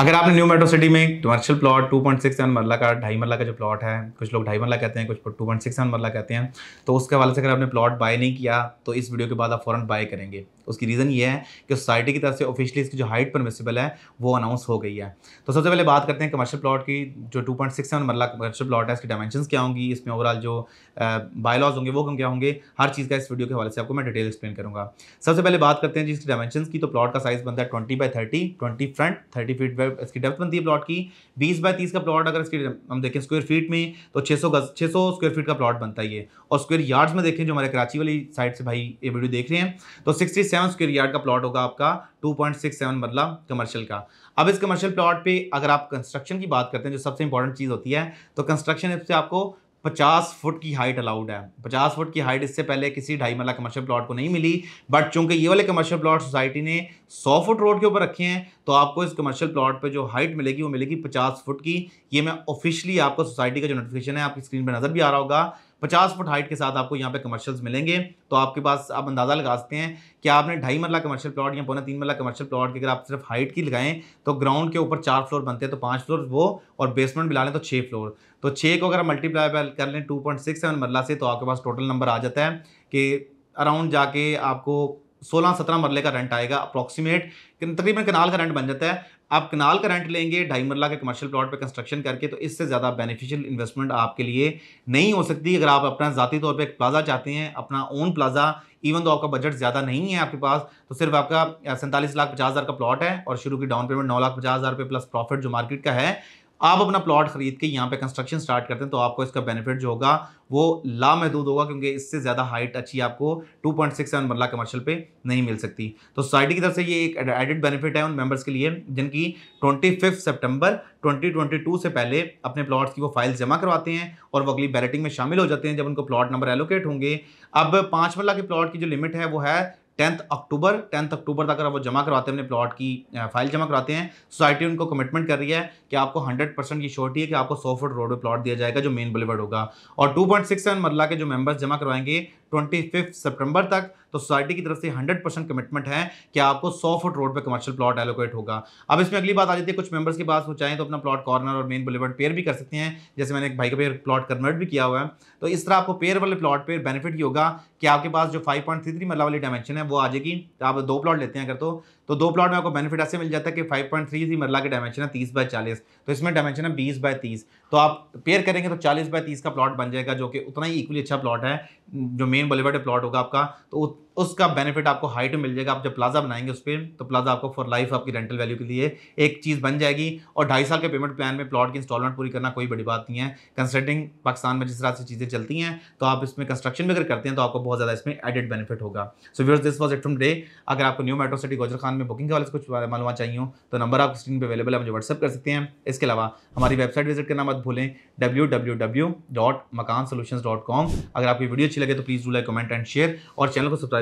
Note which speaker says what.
Speaker 1: अगर आपने new metro city में कमर्शियल प्लॉट सेवन मरला का ढाई मरला का जो प्लॉट है कुछ लोग ढाई मरला कहते हैं कुछ 2.67 मरला कहते हैं तो उसके हवाले से अगर आपने प्लॉट बाय नहीं किया तो इस वीडियो के बाद आप फ़ौरन बाय करेंगे उसकी रीज़न ये है कि सोसाइटी की तरफ से ऑफिशियली इसकी जो हाइट परमिसेबल है वो अनाउंस हो गई है तो सबसे पहले बात करते हैं कमर्शियल प्लॉट की जो सेवन मरला कमर्शियल प्लॉट है इसकी डायमेंशन क्या होंगी इसमें ओवरऑल जो बायलॉज होंगे वो क्या होंगे हर चीज़ का इस वीडियो के हवाले से आपको मैं डिटेल एक्सप्लेन करूँगा सबसे पहले बात करते हैं जिसकी डायमेंशन की तो प्लॉट का साइज़ बनता है twenty by thirty twenty front thirty feet by इसकी डेप्थ बनती है प्लॉट की बीस बाय तीस का प्लॉट अगर इसकी हम देखें स्क्वायर फीट में तो छः सौ गज छः सौ स्क्वायर फीट का प्लॉट बनता है ये और स्क्वायर यार्ड्स में देखें जो हमारे कराची वाली साइड से भाई ये वीडियो देख रहे हैं तो सिक्सटी सेवन स्क्वेयर यार्ड का प्लॉट होगा आपका टू पॉइंट सिक्स सेवन मतलब कमर्शियल का अब इस कमर्शियल प्लॉट पर अगर आप कंस्ट्रक्शन की बात करते हैं जो सबसे इंपॉर्टेंट चीज़ होती है तो कंस्ट्रक्शन से आपको पचास फुट की हाइट अलाउड है पचास फुट की हाइट इससे पहले किसी ढाई मला कमर्शियल प्लॉट को नहीं मिली बट चूंकि ये वाले कमर्शियल प्लॉट सोसाइटी ने सौ फुट रोड के ऊपर रखे हैं तो आपको इस कमर्शियल प्लॉट पे जो हाइट मिलेगी वो मिलेगी पचास फुट की ये मैं ऑफिशियली आपको सोसाइटी का जो नोटिफिकेशन है आपकी स्क्रीन पर नज़र भी आ रहा होगा पचास फुट हाइट के साथ आपको यहाँ पे कमर्शियल्स मिलेंगे तो आपके पास आप अंदाज़ा लगा सकते हैं कि आपने ढाई मरला कमर्शियल प्लॉट या पौना तीन मरला कमर्शियल प्लॉट की अगर आप सिर्फ हाइट की लगाएं तो ग्राउंड के ऊपर चार फ्लोर बनते हैं तो पाँच फ्लोर वो और बेसमेंट मिला लें तो छः फ्लोर तो छः को अगर आप मल्टीप्लाई कर लें टू पॉइंट सिक्स सेवन मरला से तो आपके पास टोटल नंबर आ जाता है कि अराउंड जाके आपको सोलह सत्रह मरले का रेंट आएगा अप्रॉक्सीमेट तकरीबन कनाल का रेंट बन जाता है आप कनाल का रेंट लेंगे ढाई मरला के कमर्शियल प्लॉट पे कंस्ट्रक्शन करके तो इससे ज़्यादा बेनिफिशियल इन्वेस्टमेंट आपके लिए नहीं हो सकती अगर आप अपना ज़ाती तौर पे एक प्लाजा चाहते हैं अपना ओन प्लाजा इवन तो आपका बजट ज़्यादा नहीं है आपके पास तो सिर्फ आपका सैंतालीस लाख पचास हज़ार का प्लॉट है और शुरू की डाउन पेमेंट नौ लाख पचास हज़ार रुपये प्लस प्रॉफिट जो मार्केट का है आप अपना प्लॉट खरीद के यहाँ पे कंस्ट्रक्शन स्टार्ट करते हैं तो आपको इसका बेनिफिट जो होगा वो लामहदूद होगा क्योंकि इससे ज़्यादा हाइट अच्छी आपको 2.67 मरला कमर्शल पर नहीं मिल सकती तो सोसाइटी की तरफ से ये एक एडिड बेनिफिट है उन मेंबर्स के लिए जिनकी ट्वेंटी ट्वेंटी टू से पहले अपने प्लाट्स की वो फाइल्स जमा करवाते हैं और वो अगली बैलेटिंग में शामिल हो जाते हैं जब उनको प्लॉट नंबर एलोकेट होंगे अब पाँच मरला के प्लॉट की जो लिमिट है वो है टेंथ अक्टूबर टेंथ अक्टूबर तक अगर वो जमा करवाते हैं अपने प्लॉट की फाइल जमा कराते हैं सोसाइटी उनको कमिटमेंट कर रही है कि आपको हंड्रेड परसेंट की श्योरिटी है कि आपको सौ फुट रोड पर प्लॉट दिया जाएगा जो मेन बुलेवर्ड होगा और टू पॉइंट सिक्स सेवन मरला के जो मेंबर्स जमा करवाएंगे 25 सितंबर तक तो सोसाइटी की तरफ से 100 परसेंट कमिटमेंट है कि आपको सौ फुट रोड पे कमर्शियल प्लॉट एलोकेट होगा अब इसमें अगली बात आ जाती है कुछ मेंबर्स के पास वो चाहें तो अपना प्लॉट कॉर्नर और मेन बुलेवर्ड पेयर भी कर सकते हैं जैसे मैंने एक भाई का पेयर प्लॉट कन्वर्ट भी किया हुआ है तो इस तरह आपको पेयर वाले प्लॉट पर बेनिफिट ये होगा कि आपके पास जो फाइव पॉइंट थ्री थ्री वाली डायमेंशन है वो आ जाएगी तो आप दो प्लॉट लेते हैं अगर तो तो दो प्लॉट में आपको बेनिफिट ऐसे मिल जाता है कि फाइव पॉइंट थ्री मरला के डायमेंशन है तीस बाय चालीस तो इसमें डायमेंशन है बीस बाय तीस तो आप पेयर करेंगे तो चालीस बाय तीस का प्लॉट बन जाएगा जो कि उतना ही इक्वली अच्छा प्लॉट है जो मेन बॉलीवुड प्लॉट होगा आपका तो उसका बेनिफिट आपको हाइट में मिल जाएगा आप जब प्लाजा बनाएंगे उस पर तो प्लाजा आपको फॉर लाइफ आपकी रेंटल वैल्यू के लिए एक चीज़ बन जाएगी और ढाई साल के पेमेंट प्लान में प्लॉट की इंस्टॉलमेंट पूरी करना कोई बड़ी बात नहीं है कंसल्टिंग पाकिस्तान में जिस तरह से चीज़ें चलती हैं तो आप इसमें कंस्ट्रक्शन भी अगर करते हैं तो आपको बहुत ज़्यादा इसमें एडेड बेनिफिट होगा so viewers this was it from day अगर आपको new metro city Gujar Khan में बुकिंग के वाले कुछ मालूम चाहिए तो नंबर आप स्क्रीन पर अवेलेबल है मुझे व्हाट्सअप कर सकते हैं इसके अलावा हमारी वेबसाइट विजिट करना मत भूलें W W W dot Makaan dot com अगर आपकी वीडियो अच्छी लगे तो please do like comment and share और चैनल को सब्सक्राइब